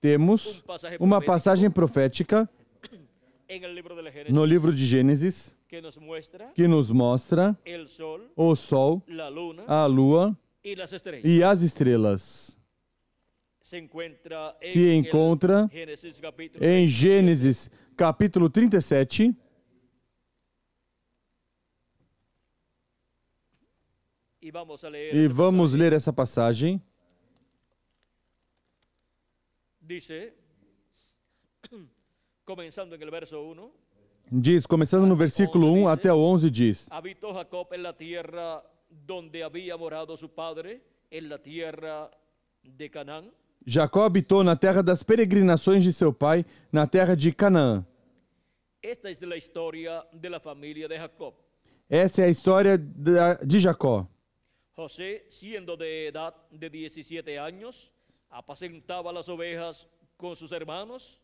temos uma passagem profética no livro de Gênesis que nos mostra o sol, a lua e as estrelas. Se encontra em Gênesis capítulo 37. E vamos ler essa passagem dice, comenzando en el verso 1, diz, começando no versículo 1 até o 11 diz: Habitou Jacob en la tierra donde había morado su padre, en la tierra de Canaã. Jacó habitou na terra das peregrinações de seu pai, na terra de Canaã. Esta de Essa é a história de, de Jacó. José, sendo de idade de 17 anos, apacentaba las ovejas con sus hermanos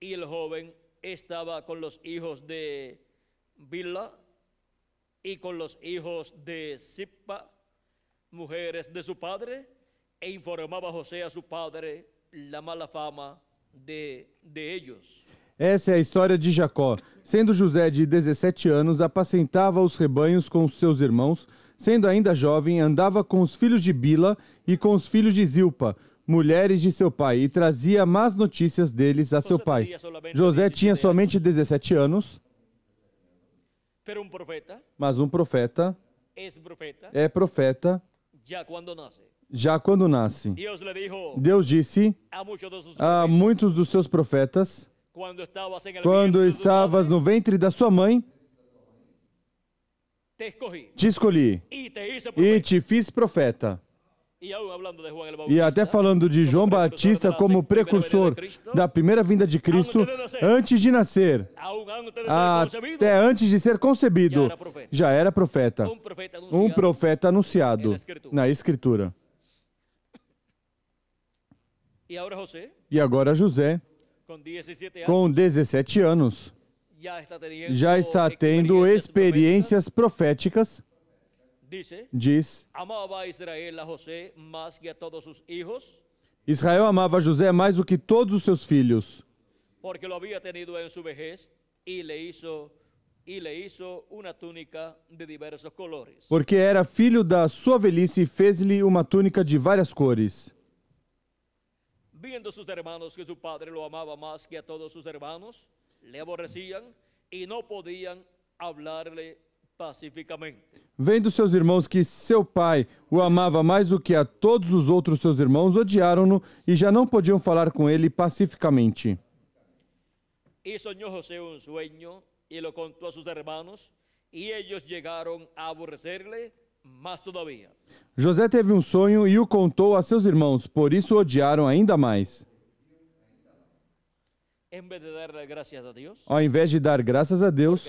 y el joven estaba con los hijos de Bila y con los hijos de Zilpa, mujeres de su padre, e informaba a José a su padre la mala fama de, de ellos. Essa é a história de Jacó. Sendo José de 17 anos, apacentava os rebanhos com os seus irmãos. Sendo ainda jovem, andava com os filhos de Bila e com os filhos de Zilpa, mulheres de seu pai e trazia más notícias deles a seu pai. José tinha somente 17 anos, mas um profeta é profeta já quando nasce. Deus disse a muitos dos seus profetas, quando estavas no ventre da sua mãe, te escolhi e te fiz profeta. E até falando de João Batista como precursor da primeira vinda de Cristo, antes de nascer, até antes de ser concebido, já era profeta. Um profeta anunciado na Escritura. E agora José, com 17 anos, já está tendo experiências proféticas diz: Amava Israel a José mais que a todos os filhos. Israel amava José mais do que todos os seus filhos. Porque lo tenido vejez le hizo hizo túnica de diversos colores. Porque era filho da sua velhice e fez-lhe uma túnica de várias cores. Vendo seus irmãos que seu padre o amava mais que a todos seus irmãos, le aborreciam e não podiam falar-lhe pacificamente. Vendo seus irmãos que seu pai o amava mais do que a todos os outros seus irmãos, odiaram-no e já não podiam falar com ele pacificamente. E sonhou José um sonho e o contou a seus irmãos, e eles chegaram a aborrecer-lhe mais todavia. José teve um sonho e o contou a seus irmãos, por isso o odiaram ainda mais. Ao invés de dar graças a Deus,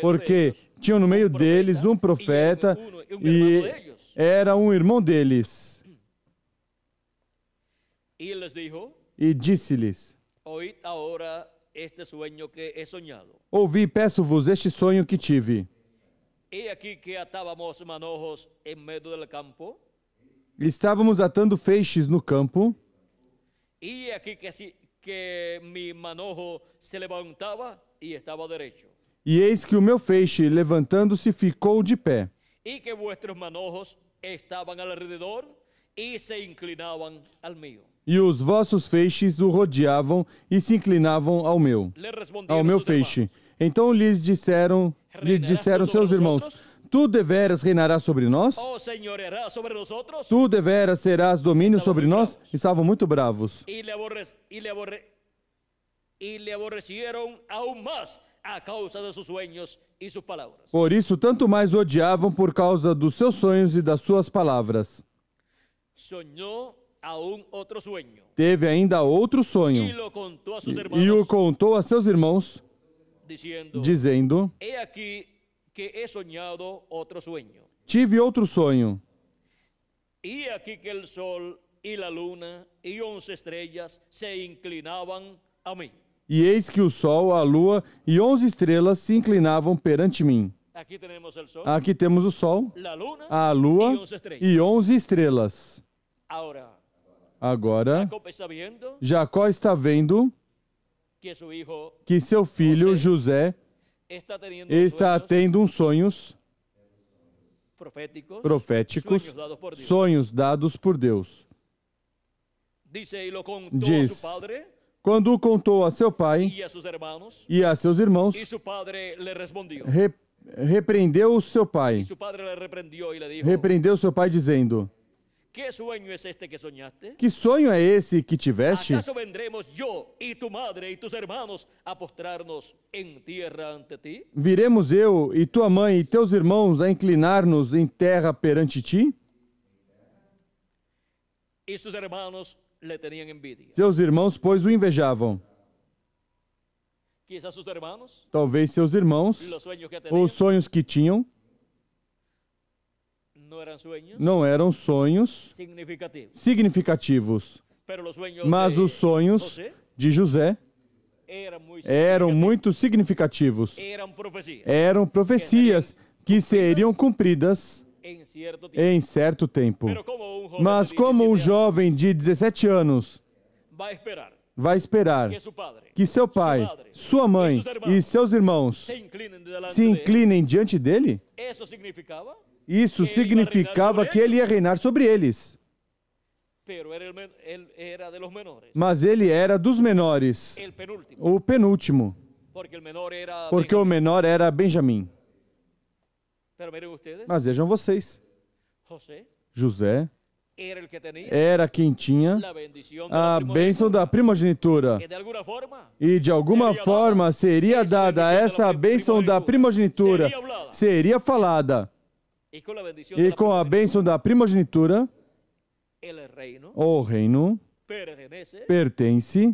porque tinham no meio deles um profeta e era um irmão deles. E disse-lhes: Ouvi, peço-vos este sonho que tive. Estávamos atando feixes no campo. E aqui que que mi manojo se levantava e estava derecho. E eis que o meu feixe, levantando-se, ficou de pé. E que vuestros manojos estavam alrededor e se inclinavam ao meu. E os vossos feixes o rodeavam e se inclinavam ao meu, ao meu feixe. Então lhes disseram, lhe disseram seus irmãos: Tu deveras reinarás sobre nós? Oh, tu deveras terás domínio sobre nós? Estavam muito bravos. Por isso, tanto mais odiavam por causa dos seus sonhos e das suas palavras. Teve ainda outro sonho. E, e o contou a seus irmãos, dizendo: e aqui que he soñado otro sueño. Tive outro sonho. E aqui que o sol e a luna e onze estrelas se inclinavam a mim. E eis que o sol, a lua e onze estrelas se inclinavam perante mim. Aqui temos o sol. Aqui temos o sol, luna, a lua e onze estrelas. Agora, Agora Jacó está vendo que seu filho José está tendo, está tendo uns sonhos proféticos, proféticos sonhos, dados por Deus. sonhos dados por Deus. Diz, quando o contou a seu pai e a, e a seus irmãos, e seu padre lhe respondeu, re, repreendeu seu pai, seu padre lhe repreendeu, e lhe dijo, repreendeu seu pai dizendo, que sonho é este que sonhaste? Que sonho é esse que tiveste? Acaso vendremos eu e tua madre e tus hermanos a postrar-nos em terra ante ti? Viremos eu e tua mãe e teus irmãos a inclinar-nos em terra perante ti? E seus irmãos lhe tinham envidia. Seus irmãos, pois, o invejavam. Talvez seus irmãos, os sonhos que tinham, não eram sonhos significativos. Mas os sonhos de José eram muito significativos. Eram profecias que seriam cumpridas em certo tempo. Mas como um jovem de 17 anos vai esperar que seu pai, sua mãe e seus irmãos se inclinem diante dele? Isso significava que ele ia reinar sobre eles. Mas ele era dos menores, o penúltimo, porque o menor era Benjamim. Mas vejam vocês: José era quem tinha a bênção da primogenitura. E de alguma forma seria dada essa bênção da primogenitura, seria falada e com a bênção da primogenitura, o reino pertence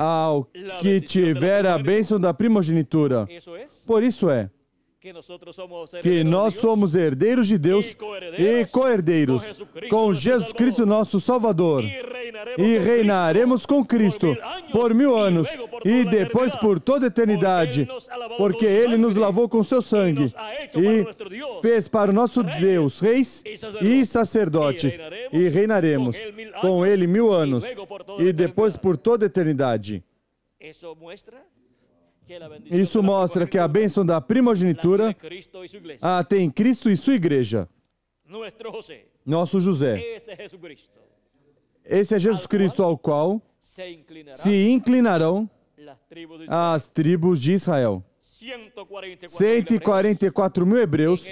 ao que tiver a bênção da primogenitura. Por isso é que nós somos herdeiros de Deus e co-herdeiros com Jesus Cristo, nosso Salvador. E reinaremos com Cristo por mil anos e depois por toda eternidade, porque Ele nos lavou com seu sangue e fez para o nosso Deus reis e sacerdotes. E reinaremos com Ele mil anos e depois por toda eternidade. Isso mostra que a bênção da primogenitura ah, tem Cristo e sua igreja. Nosso José. Esse é Jesus Cristo ao qual se inclinarão as tribos de Israel. 144 mil hebreus,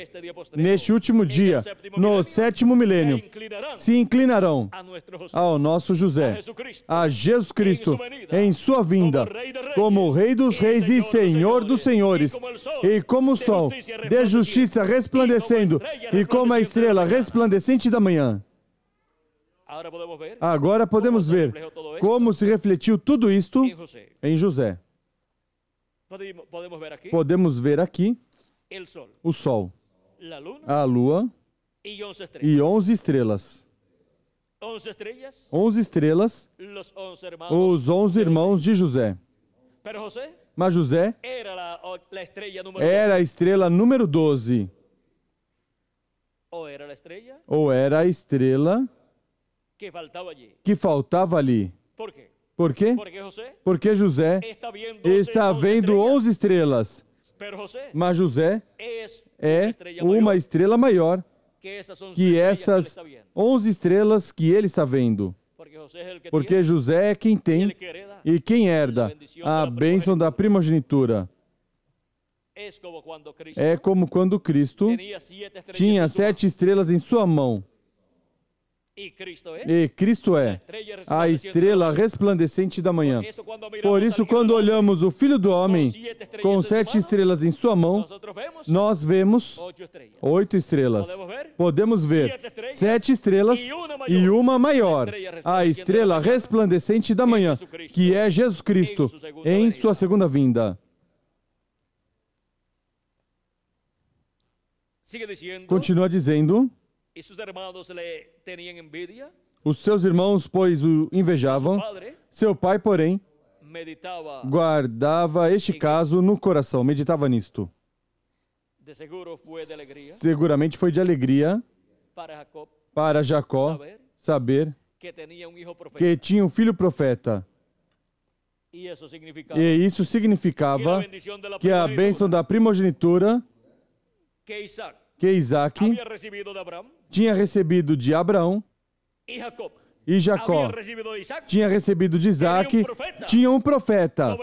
neste último dia, no sétimo milênio, se inclinarão ao nosso José, a Jesus Cristo, em sua vinda, como Rei dos Reis e Senhor dos Senhores, e como o sol de justiça resplandecendo, e como a estrela resplandecente da manhã. Agora podemos ver como se refletiu tudo isto em José. Podemos ver aqui. Podemos ver aqui o Sol, a Lua e 11 estrelas. E 11 estrelas. 11 estrelas, 11 estrelas os, 11 irmãos, os 11 irmãos de José. Mas José era a estrela número 12. Ou era a estrela, que faltava ali. Por quê? Por quê? Porque José está vendo 11 estrelas. Mas José é uma estrela maior que essas 11 estrelas que ele está vendo. Porque José é quem tem e quem herda a bênção da primogenitura. É como quando Cristo tinha sete estrelas em sua mão. E Cristo é, é a estrela resplandecente da manhã. Por isso, quando olhamos o Filho do Homem com sete estrelas em sua mão, nós vemos oito estrelas. Podemos ver sete estrelas e uma maior, a estrela resplandecente da manhã, que é Jesus Cristo, em sua segunda vinda. Continua dizendo. E seus irmãos envidia. Os seus irmãos, pois, o invejavam. Seu pai, porém, guardava este caso no coração, meditava nisto. Seguramente foi de alegria para Jacó saber que tinha um filho profeta. E isso significava que a bênção da primogenitura que Isaac tinha recebido de Abraão e Jacó, tinha recebido de Isaac, tinha um profeta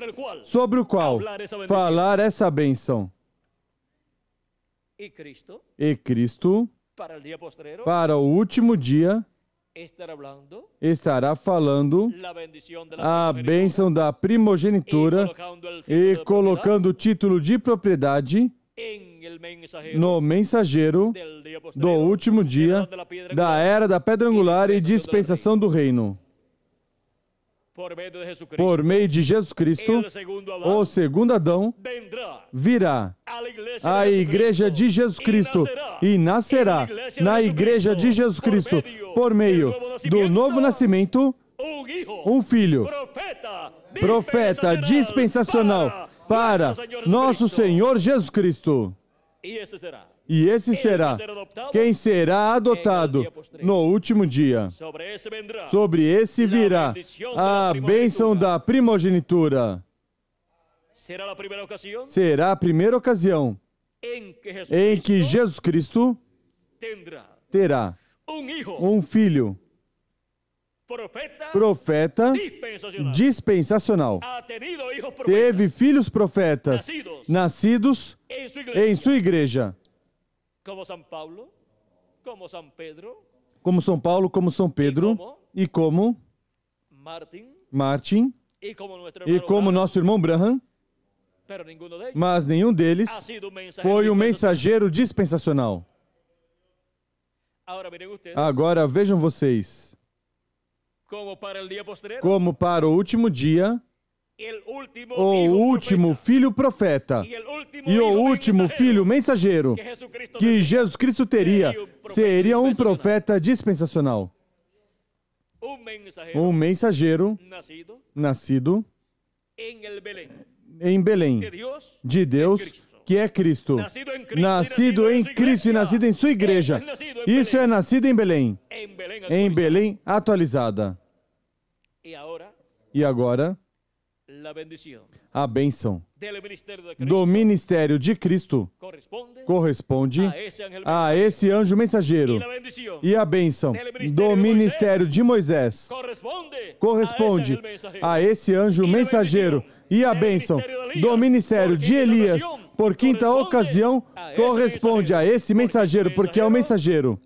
sobre o qual falar essa bênção. E Cristo, para o último dia, estará falando a bênção da primogenitura e colocando o título de propriedade em no mensageiro do último dia, da era da pedra angular e dispensação do reino. Por meio de Jesus Cristo, o segundo Adão virá à igreja de Jesus Cristo e nascerá na igreja de Jesus Cristo, por meio do novo nascimento, um filho, profeta dispensacional para nosso Senhor Jesus Cristo. E esse será. E esse será quem será adotado no último dia. Sobre esse virá a bênção da primogenitura. Será a primeira ocasião em que Jesus Cristo terá um filho profeta, profeta dispensacional. dispensacional. Teve filhos profetas nascidos, nascidos em, sua igreja, em sua igreja. Como São Paulo, como São Pedro, como São Paulo, como São Pedro, e como, e como Martin, Martin, e como nosso irmão, e como nosso irmão Branham, mas nenhum deles foi um mensageiro dispensacional. Agora vejam vocês como para o último dia, o último filho profeta e o último filho mensageiro que Jesus Cristo teria seria um profeta dispensacional. Um mensageiro nascido em Belém, de Deus, que é Cristo. Nascido em Cristo e nascido em sua igreja. Isso é nascido em Belém. Em Belém atualizada. E agora? E agora? A bênção do ministério de Cristo corresponde a esse anjo mensageiro. E a bênção do ministério de Moisés corresponde a esse anjo mensageiro. E a bênção do ministério de Elias, por quinta ocasião, corresponde a esse mensageiro, porque é o um mensageiro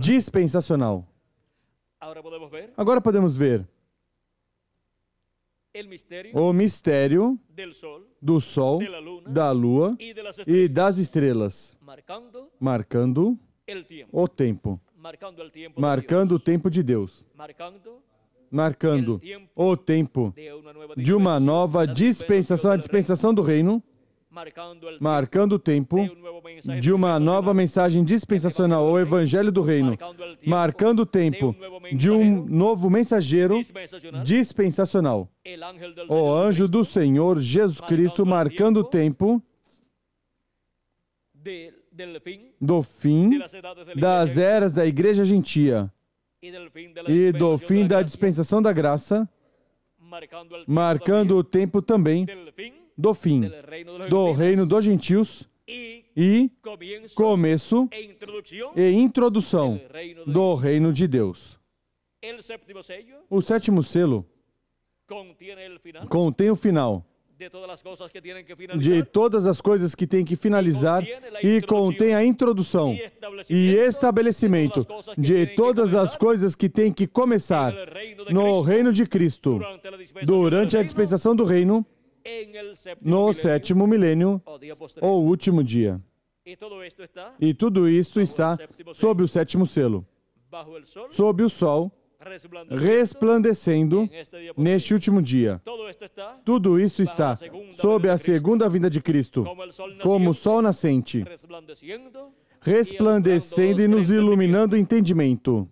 dispensacional. Agora podemos ver o mistério do Sol, da Lua e das estrelas, marcando o tempo, marcando o tempo de Deus, marcando o tempo de uma nova dispensação, a dispensação do reino marcando o tempo de uma nova mensagem dispensacional, o Evangelho do Reino, marcando o tempo de um novo mensageiro dispensacional, o anjo do Senhor Jesus Cristo, marcando o tempo do fim das eras da igreja gentia e do fim da dispensação da graça, marcando o tempo também do fim do reino dos gentios e começo e introdução do reino de Deus. O sétimo selo contém o final de todas as coisas que tem que finalizar e contém a introdução e estabelecimento de todas as coisas que tem que começar no reino de Cristo durante a dispensação do reino no sétimo milênio ou oh, último dia. E tudo isso está sob o sétimo selo, sob o sol, resplandecendo neste último dia. Tudo isso está sob a segunda vinda de Cristo, como o sol nascente, resplandecendo e nos iluminando o entendimento